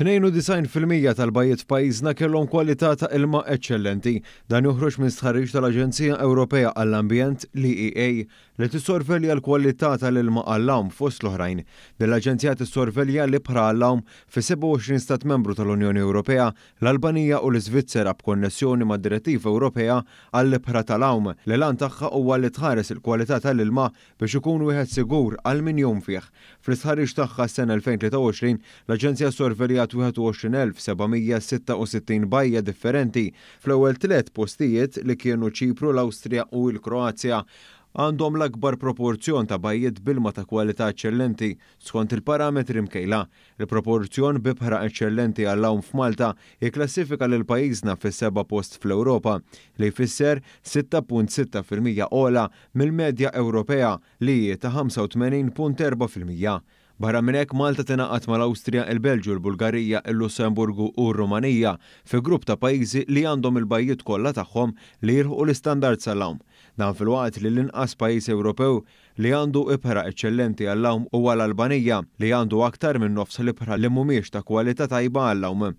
92% tal-bajiet pajjiżna kellhom kwalità ta' ilma eċċellenti dan joħroġ minn stħarriġ tal-Aġenzija Ewropea għall-Ambjent l-EEA li tissorvelja l-kwalità tal-ilma għall-lawm fost l-oħrajn. Dell-Aġenzija tissorvelja li bħra għall-lawm fi 27 stat membru tal-Unjoni Ewropea l-Albanija u l-Svizzera b'konnessjoni mad direttiva Ewropea għall ibħra tal-lawm li lan tagħha huwa li tħares il-kwalità tal-ilma biex ikun wieħed sigur għal min jum fih. Fl-istħarriġ tagħha s-sena 2023 l-Aġenzija sorvelja 21,766 bajja differenti fl-ewwel tliet postijiet li kienu ċipru l-Awstrija u l-Kroazja għandhom l-akbar proporzjon ta' bajjiet bilma ta' kwalità eċċellenti skont il-parametri mkejla. Il-proporzjon bibħra eċċellenti għall-lawn f'Malta jiklassifika l pajjiżna fis seba post fl-Ewropa li jfisser 6.6% ola mill-medja Ewropea li ta' 85.4%. Barra minn hekk Malta tingħaqad mal-Awstrija, il belġu il-Bulgarija, il-Lussemburgu u r-Rumanija fi grupp ta' pajjiżi li għandhom il-bajjiet kollha tagħhom li jirħu l-istandard sal-hawn. Dan fil-waqt li l-inqas pajjiż Ewropew li għandu ibħra eċċellenti għall-lawm u għall-Albanija li għandu aktar minn nofs l-ibħra li mhumiex ta' kwalità tajba għall-lawm.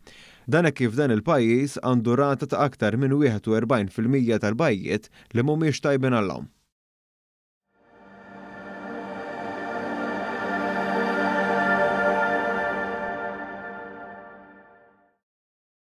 Dan kif dan il-pajjiż għandu rata ta' aktar minn 41% tal-bajjiet li mhumiex tajbin għall-lawm.